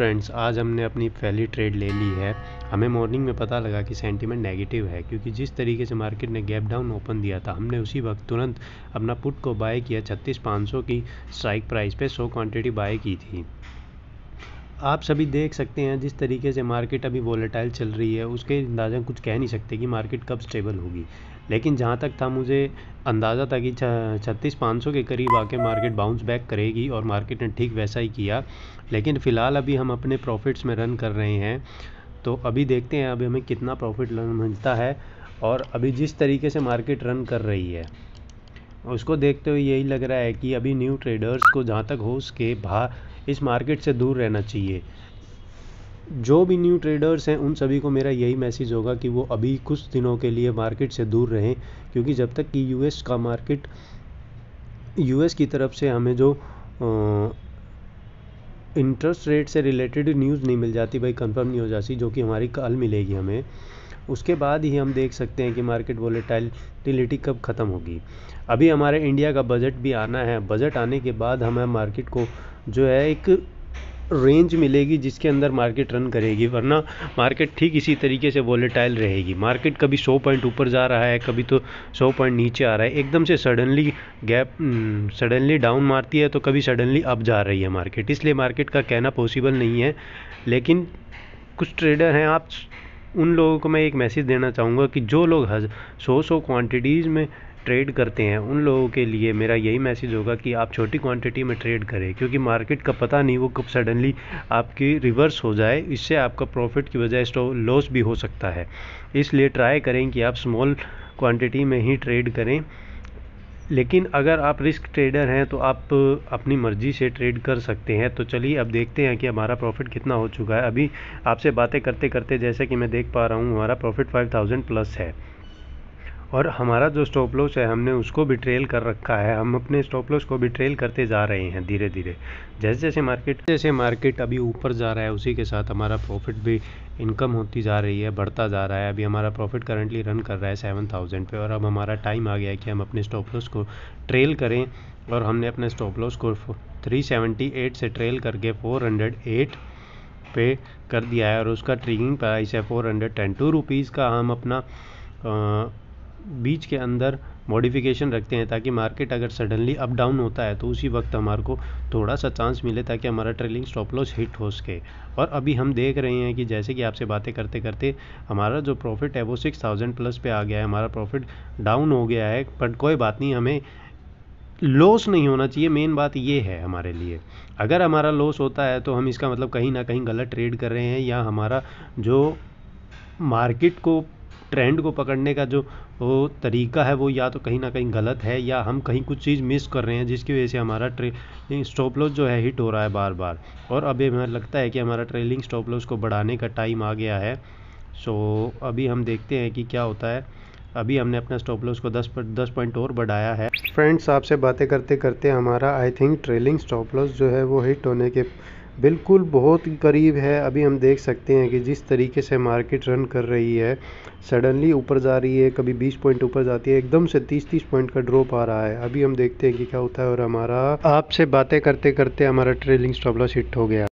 friends आज हमने अपनी पहली ट्रेड ले ली है हमें मॉर्निंग में पता लगा कि सेंटीमेंट नेगेटिव है क्योंकि जिस तरीके से मार्केट ने गैप डाउन ओपन दिया था हमने उसी वक्त तुरंत अपना पुट को बाय किया छत्तीस पाँच की स्ट्राइक प्राइस पे सौ क्वांटिटी बाय की थी आप सभी देख सकते हैं जिस तरीके से मार्केट अभी वॉलेटाइल चल रही है उसके अंदाजा कुछ कह नहीं सकते कि मार्केट कब स्टेबल होगी लेकिन जहाँ तक था मुझे अंदाज़ा था कि छत्तीस पाँच सौ के करीब आके मार्केट बाउंस बैक करेगी और मार्केट ने ठीक वैसा ही किया लेकिन फ़िलहाल अभी हम अपने प्रॉफिट्स में रन कर रहे हैं तो अभी देखते हैं अभी हमें कितना प्रॉफिट मिलता है और अभी जिस तरीके से मार्केट रन कर रही है उसको देखते हुए यही लग रहा है कि अभी न्यू ट्रेडर्स को जहाँ तक हो उसके भा इस मार्केट से दूर रहना चाहिए जो भी न्यू ट्रेडर्स हैं उन सभी को मेरा यही मैसेज होगा कि वो अभी कुछ दिनों के लिए मार्केट से दूर रहें क्योंकि जब तक कि यूएस का मार्केट यूएस की तरफ से हमें जो इंटरेस्ट रेट से रिलेटेड न्यूज़ नहीं मिल जाती भाई कंफर्म नहीं हो जाती जो कि हमारी कल मिलेगी हमें उसके बाद ही हम देख सकते हैं कि मार्केट वॉलेटाइलिटी कब ख़त्म होगी अभी हमारे इंडिया का बजट भी आना है बजट आने के बाद हमें मार्केट को जो है एक रेंज मिलेगी जिसके अंदर मार्केट रन करेगी वरना मार्केट ठीक इसी तरीके से वॉलेटाइल रहेगी मार्केट कभी 100 पॉइंट ऊपर जा रहा है कभी तो 100 पॉइंट नीचे आ रहा है एकदम से सडनली गैप सडनली डाउन मारती है तो कभी सडनली अप जा रही है मार्केट इसलिए मार्केट का कहना पॉसिबल नहीं है लेकिन कुछ ट्रेडर हैं आप उन लोगों को मैं एक मैसेज देना चाहूँगा कि जो लोग हज सौ सौ क्वान्टिटीज़ में ट्रेड करते हैं उन लोगों के लिए मेरा यही मैसेज होगा कि आप छोटी क्वांटिटी में ट्रेड करें क्योंकि मार्केट का पता नहीं वो कब सडनली आपकी रिवर्स हो जाए इससे आपका प्रॉफिट की बजाय लॉस भी हो सकता है इसलिए ट्राई करें कि आप स्मॉल क्वांटिटी में ही ट्रेड करें लेकिन अगर आप रिस्क ट्रेडर हैं तो आप अपनी मर्ज़ी से ट्रेड कर सकते हैं तो चलिए अब देखते हैं कि हमारा प्रॉफिट कितना हो चुका है अभी आपसे बातें करते करते जैसे कि मैं देख पा रहा हूँ हमारा प्रॉफिट 5000 प्लस है और हमारा जो स्टॉप लॉस है हमने उसको भी ट्रेल कर रखा है हम अपने स्टॉप लॉस को भी ट्रेल करते जा रहे हैं धीरे धीरे जैसे जैसे मार्केट जैसे मार्केट अभी ऊपर जा रहा है उसी के साथ हमारा प्रॉफिट भी इनकम होती जा रही है बढ़ता जा रहा है अभी हमारा प्रॉफिट करंटली रन कर रहा है सेवन थाउजेंड पे और अब हमारा टाइम आ गया है कि हम अपने स्टॉप लॉस को ट्रेल करें और हमने अपने स्टॉप लॉस को थ्री सेवेंटी एट से ट्रेल करके फोर हंड्रेड एट पे कर दिया है और उसका ट्रिगिंग प्राइस है four hundred ten two rupees का हम अपना आ, बीच के अंदर मॉडिफिकेशन रखते हैं ताकि मार्केट अगर सडनली अप डाउन होता है तो उसी वक्त हमारे को थोड़ा सा चांस मिले ताकि हमारा ट्रेलिंग स्टॉप लॉस हिट हो सके और अभी हम देख रहे हैं कि जैसे कि आपसे बातें करते करते हमारा जो प्रॉफिट है वो सिक्स थाउजेंड प्लस पे आ गया है हमारा प्रॉफिट डाउन हो गया है बट कोई बात नहीं हमें लॉस नहीं होना चाहिए मेन बात ये है हमारे लिए अगर हमारा लॉस होता है तो हम इसका मतलब कहीं ना कहीं गलत ट्रेड कर रहे हैं या हमारा जो मार्केट को ट्रेंड को पकड़ने का जो वो तरीका है वो या तो कहीं ना कहीं गलत है या हम कहीं कुछ चीज़ मिस कर रहे हैं जिसकी वजह से हमारा ट्रे स्टॉप लॉस जो है हिट हो रहा है बार बार और अभी हमें लगता है कि हमारा ट्रेलिंग स्टॉप लॉस को बढ़ाने का टाइम आ गया है सो अभी हम देखते हैं कि क्या होता है अभी हमने अपना स्टॉप लॉस को 10 पर दस पॉइंट और बढ़ाया है फ्रेंड्स आपसे बातें करते करते हमारा I think trailing stop loss जो है वो हिट होने के बिल्कुल बहुत करीब है अभी हम देख सकते हैं कि जिस तरीके से मार्केट रन कर रही है सडनली ऊपर जा रही है कभी 20 पॉइंट ऊपर जाती है एकदम से 30-30 पॉइंट का ड्रॉप आ रहा है अभी हम देखते हैं कि क्या होता है और हमारा आपसे बातें करते करते हमारा ट्रेलिंग स्टॉपलॉस हिट हो गया